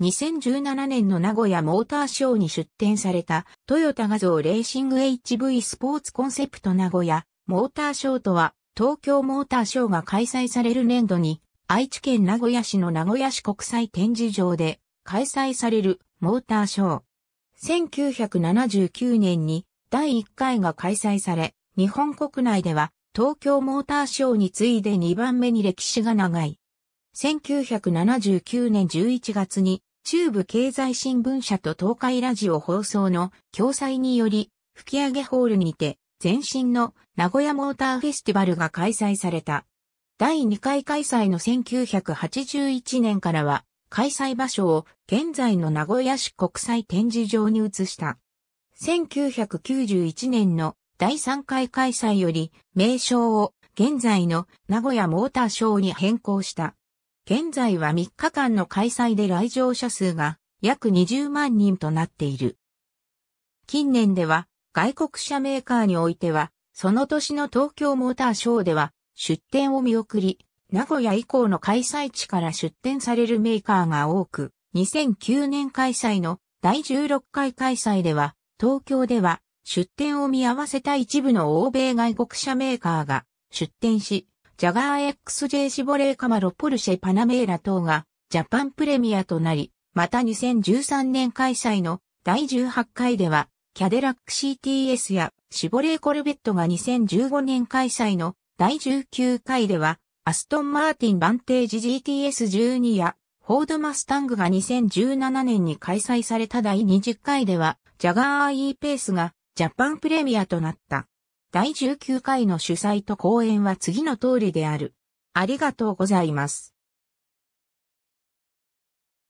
2017年の名古屋モーターショーに出展されたトヨタ画像レーシング HV スポーツコンセプト名古屋モーターショーとは東京モーターショーが開催される年度に愛知県名古屋市の名古屋市国際展示場で開催されるモーターショー。1979年に第1回が開催され、日本国内では東京モーターショーに次いで2番目に歴史が長い。1979年11月に中部経済新聞社と東海ラジオ放送の共催により、吹上ホールにて、前身の名古屋モーターフェスティバルが開催された。第2回開催の1981年からは、開催場所を現在の名古屋市国際展示場に移した。1991年の第3回開催より名称を現在の名古屋モーターショーに変更した。現在は3日間の開催で来場者数が約20万人となっている。近年では外国車メーカーにおいては、その年の東京モーターショーでは出展を見送り、名古屋以降の開催地から出展されるメーカーが多く、2009年開催の第16回開催では、東京では出展を見合わせた一部の欧米外国車メーカーが出展し、ジャガー XJ シボレーカマロポルシェパナメーラ等がジャパンプレミアとなり、また2013年開催の第18回では、キャデラック CTS やシボレーコルベットが2015年開催の第19回では、アストン・マーティン・バンテージ GTS12 や、フォード・マスタングが2017年に開催された第20回では、ジャガー E ペースがジャパンプレミアとなった。第19回の主催と講演は次の通りである。ありがとうございます。